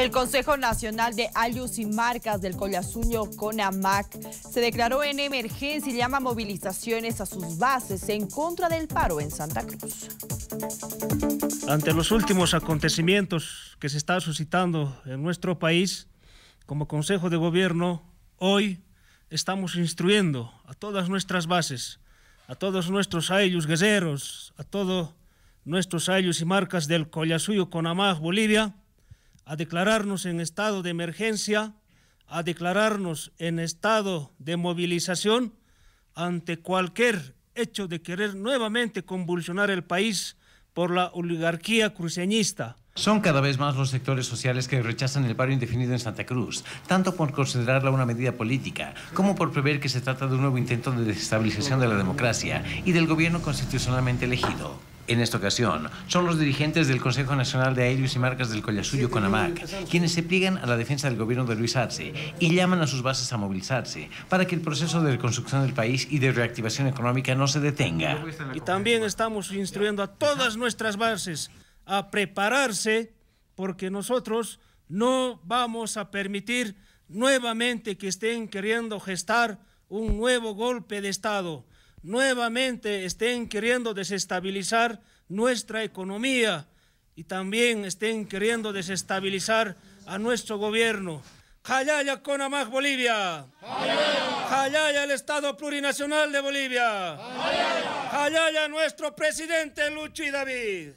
El Consejo Nacional de Ayus y Marcas del Collasuño CONAMAC se declaró en emergencia y llama movilizaciones a sus bases en contra del paro en Santa Cruz. Ante los últimos acontecimientos que se están suscitando en nuestro país, como Consejo de Gobierno, hoy estamos instruyendo a todas nuestras bases, a todos nuestros ayus guerreros, a todos nuestros ayus y marcas del Collasuño CONAMAC Bolivia, a declararnos en estado de emergencia, a declararnos en estado de movilización ante cualquier hecho de querer nuevamente convulsionar el país por la oligarquía cruceñista. Son cada vez más los sectores sociales que rechazan el paro indefinido en Santa Cruz, tanto por considerarla una medida política, como por prever que se trata de un nuevo intento de desestabilización de la democracia y del gobierno constitucionalmente elegido en esta ocasión son los dirigentes del Consejo Nacional de Aéreos y Marcas del Collasuyo Conamac, quienes se pliegan a la defensa del gobierno de Luis Arce y llaman a sus bases a movilizarse para que el proceso de reconstrucción del país y de reactivación económica no se detenga. Y también estamos instruyendo a todas nuestras bases a prepararse porque nosotros no vamos a permitir nuevamente que estén queriendo gestar un nuevo golpe de Estado nuevamente estén queriendo desestabilizar nuestra economía y también estén queriendo desestabilizar a nuestro gobierno. con Conamag Bolivia. ya el Estado Plurinacional de Bolivia. ya nuestro presidente Lucho y David.